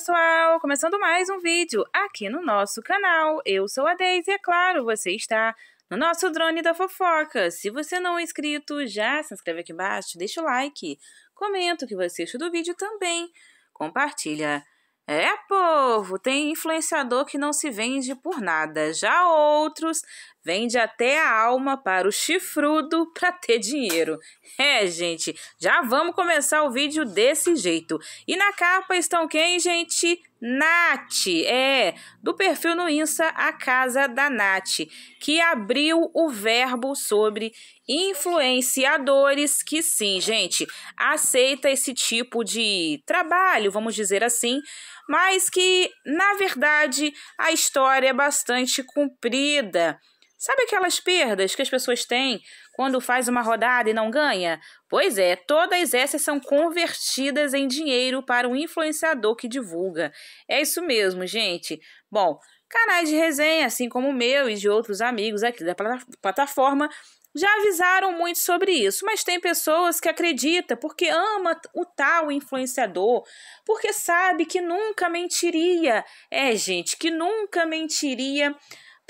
pessoal, começando mais um vídeo aqui no nosso canal. Eu sou a Deise e é claro, você está no nosso drone da fofoca. Se você não é inscrito, já se inscreve aqui embaixo, deixa o like, comenta o que você achou do vídeo também, compartilha. É, povo, tem influenciador que não se vende por nada. Já outros Vende até a alma para o chifrudo para ter dinheiro. É, gente, já vamos começar o vídeo desse jeito. E na capa estão quem, gente? Nath, é, do perfil no Insta A Casa da Nath, que abriu o verbo sobre influenciadores que sim, gente, aceita esse tipo de trabalho, vamos dizer assim, mas que, na verdade, a história é bastante comprida. Sabe aquelas perdas que as pessoas têm quando faz uma rodada e não ganha? Pois é, todas essas são convertidas em dinheiro para o influenciador que divulga. É isso mesmo, gente. Bom, canais de resenha, assim como o meu e de outros amigos aqui da plataforma, já avisaram muito sobre isso, mas tem pessoas que acreditam porque ama o tal influenciador, porque sabe que nunca mentiria. É, gente, que nunca mentiria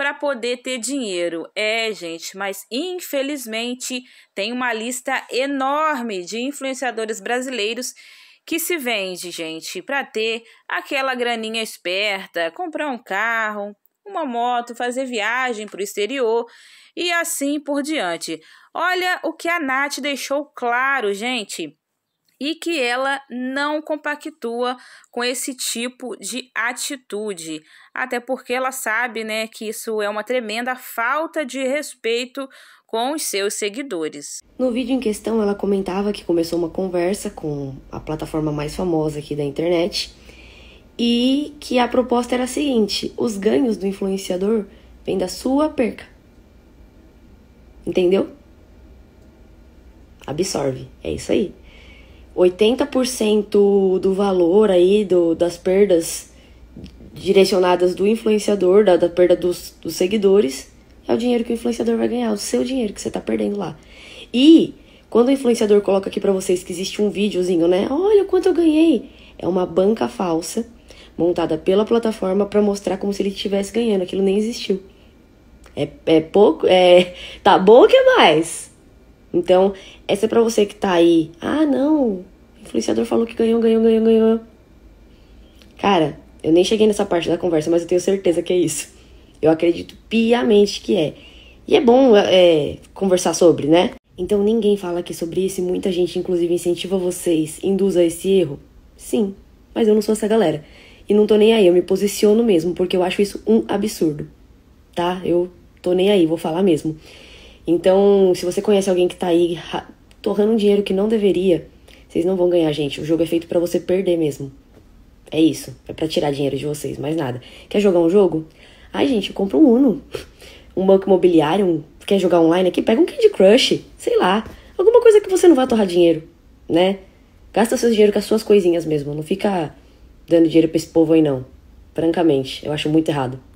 para poder ter dinheiro. É, gente, mas infelizmente tem uma lista enorme de influenciadores brasileiros que se vende, gente, para ter aquela graninha esperta, comprar um carro, uma moto, fazer viagem para o exterior e assim por diante. Olha o que a Nath deixou claro, gente e que ela não compactua com esse tipo de atitude, até porque ela sabe, né, que isso é uma tremenda falta de respeito com os seus seguidores. No vídeo em questão, ela comentava que começou uma conversa com a plataforma mais famosa aqui da internet e que a proposta era a seguinte: os ganhos do influenciador vêm da sua perca. Entendeu? Absorve, é isso aí. 80% do valor aí do, das perdas direcionadas do influenciador, da, da perda dos, dos seguidores, é o dinheiro que o influenciador vai ganhar, o seu dinheiro que você tá perdendo lá. E quando o influenciador coloca aqui para vocês que existe um videozinho, né? Olha quanto eu ganhei. É uma banca falsa montada pela plataforma para mostrar como se ele estivesse ganhando. Aquilo nem existiu. É, é pouco, é tá bom que é mais. Então essa é para você que tá aí. Ah, não influenciador falou que ganhou, ganhou, ganhou, ganhou. Cara, eu nem cheguei nessa parte da conversa, mas eu tenho certeza que é isso. Eu acredito piamente que é. E é bom é, é conversar sobre, né? Então ninguém fala aqui sobre isso e muita gente, inclusive, incentiva vocês, induz a esse erro. Sim, mas eu não sou essa galera. E não tô nem aí, eu me posiciono mesmo, porque eu acho isso um absurdo. Tá? Eu tô nem aí, vou falar mesmo. Então, se você conhece alguém que tá aí torrando dinheiro que não deveria, vocês não vão ganhar, gente. O jogo é feito para você perder mesmo. É isso. É para tirar dinheiro de vocês, mais nada. Quer jogar um jogo? Ai, gente, compra um Uno. Um banco imobiliário, um... quer jogar online aqui? Pega um Candy Crush, sei lá. Alguma coisa que você não vá torrar dinheiro, né? Gasta seu dinheiro com as suas coisinhas mesmo. Não fica dando dinheiro pra esse povo aí, não. Francamente, eu acho muito errado.